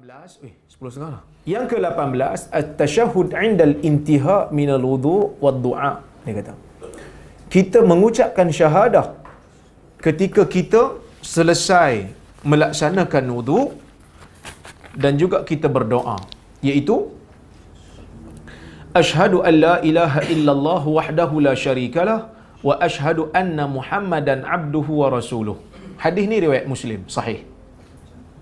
18 weh 10 setengah lah. yang ke-18 at-tashahhud indal intiha min al-wudu dua dia kata kita mengucapkan syahadah ketika kita selesai melaksanakan wudhu dan juga kita berdoa iaitu Ashhadu an la ilaha illallah wahdahu la syarika lah, wa ashhadu anna muhammadan abduhu wa rasuluh. Hadis ni riwayat Muslim sahih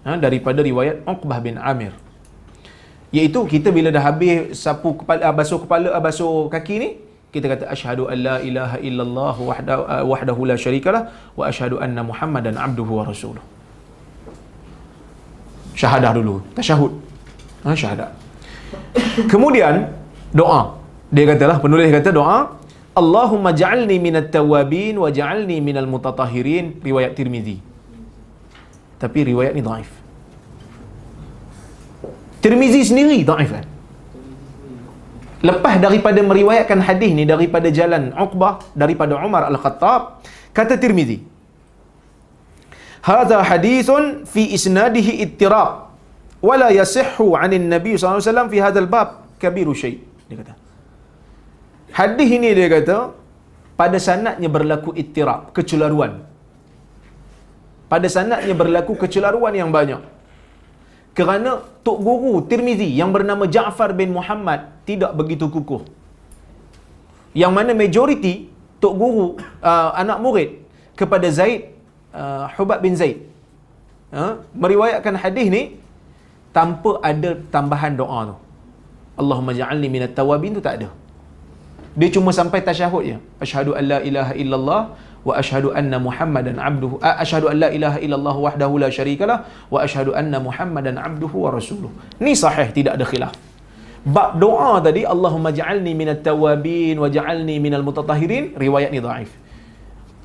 ha, daripada riwayat Uqbah bin Amir. Iaitu kita bila dah habis sapu kepala ah, basuh kepala ah, basuh kaki ni kita kata asyhadu alla la ilaha illallah wahdahu, ah, wahdahu la syarikalah wa asyhadu anna muhammadan abduhu wa rasuluh. Syahadah dulu, tasyahud. Ha, syahadah. Kemudian doa. Dia katalah penulis kata doa Allahumma ja'alni minat tawabin wa ja'alni minal mutatahirin riwayat Tirmizi tapi riwayat ni daif Tirmizi sendiri daif kan lepas daripada meriwayatkan hadis ni daripada jalan Uqbah daripada Umar Al-Khattab kata Tirmizi Hadza hadithun fi isnadihi ittirab wa la yasihhu 'anil nabi sallallahu alaihi wasallam fi hadal bab kabiru syai dia kata Hadis ini dia kata pada sanadnya berlaku ittirab kecelaruan pada sanatnya berlaku kecelaruan yang banyak. Kerana Tok Guru Tirmizi yang bernama Ja'far bin Muhammad tidak begitu kukuh. Yang mana majoriti Tok Guru, uh, anak murid kepada Zaid, uh, Hubab bin Zaid. Ha? Meriwayatkan hadis ni tanpa ada tambahan doa tu. Allahumma ja'alni minat tawabin tu tak ada. Dia cuma sampai tasyahud je. Ashadu an la ilaha illallah wa ashhadu anna Muhammadan abduhu ashhadu an la ilaha illallah wahdahu la syarikalah wa ashhadu anna Muhammadan abduhu wa rasuluh. Ni sahih tidak ada khilaf. Bab doa tadi Allahumma ja'alni minat tawabin wa ja'alni minal mutatahirin riwayat ni dhaif.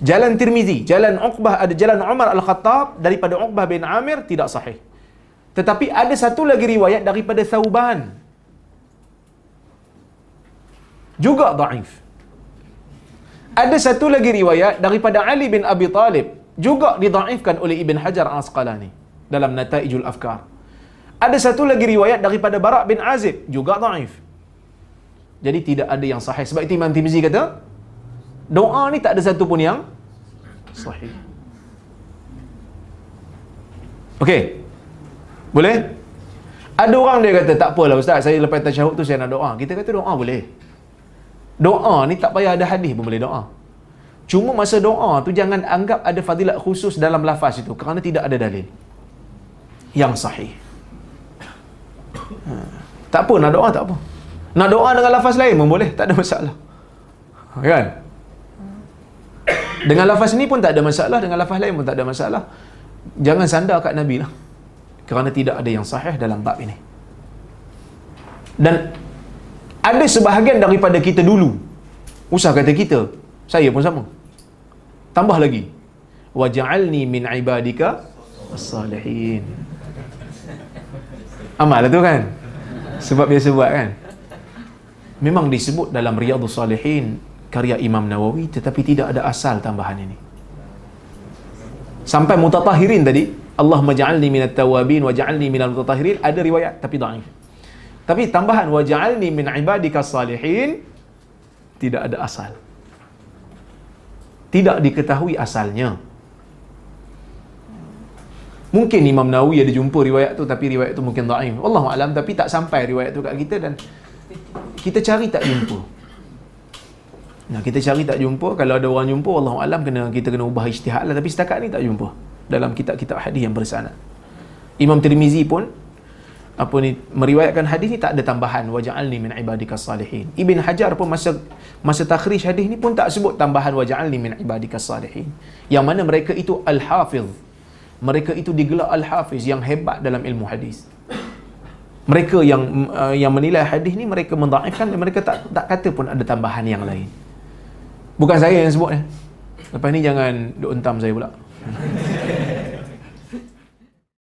Jalan Tirmizi, jalan Uqbah ada jalan Umar Al-Khattab daripada Uqbah bin Amir tidak sahih. Tetapi ada satu lagi riwayat daripada Sauban. Juga dhaif. Ada satu lagi riwayat daripada Ali bin Abi Talib juga didhaifkan oleh Ibn Hajar Al-Asqalani dalam Nataijul Afkar. Ada satu lagi riwayat daripada Barak bin Azib juga dhaif. Jadi tidak ada yang sahih. Sebab itu Imam Timzi kata, doa ni tak ada satu pun yang sahih. Okey. Boleh? Ada orang dia kata, tak apalah ustaz, saya lepas tashahud tu saya nak doa. Kita kata doa boleh. Doa ni tak payah ada hadis pun boleh doa. Cuma masa doa tu jangan anggap ada fadilat khusus dalam lafaz itu kerana tidak ada dalil yang sahih. Ha. Tak apa nak doa tak apa. Nak doa dengan lafaz lain pun boleh, tak ada masalah. Kan? Dengan lafaz ni pun tak ada masalah, dengan lafaz lain pun tak ada masalah. Jangan sandar kat Nabi lah. Kerana tidak ada yang sahih dalam bab ini. Dan ada sebahagian daripada kita dulu usah kata kita saya pun sama tambah lagi waja'alni min ibadika as-salihin amal lah tu kan sebab biasa buat kan memang disebut dalam riyadhus salihin karya Imam Nawawi tetapi tidak ada asal tambahan ini sampai mutatahirin tadi Allah maja'alni minat tawabin waja'alni minal mutatahirin ada riwayat tapi da'if tapi tambahan waja'alni min ibadika salihin tidak ada asal. Tidak diketahui asalnya. Mungkin Imam Nawawi ada jumpa riwayat tu tapi riwayat tu mungkin dhaif. Wallahu alam tapi tak sampai riwayat tu kat kita dan kita cari tak jumpa. Nah, kita cari tak jumpa. Kalau ada orang jumpa, Allah Alam kena kita kena ubah ijtihad lah. Tapi setakat ni tak jumpa dalam kitab-kitab hadis yang bersanad. Imam Tirmizi pun apa ni meriwayatkan hadis ni tak ada tambahan waja'alni min ibadika salihin. Ibn Hajar pun masa masa takhrij hadis ni pun tak sebut tambahan waja'alni min ibadika salihin. Yang mana mereka itu al-hafiz. Mereka itu digelar al-hafiz yang hebat dalam ilmu hadis. Mereka yang uh, yang menilai hadis ni mereka mendhaifkan dan mereka tak tak kata pun ada tambahan yang lain. Bukan saya yang sebut ni. Lepas ni jangan duk entam saya pula.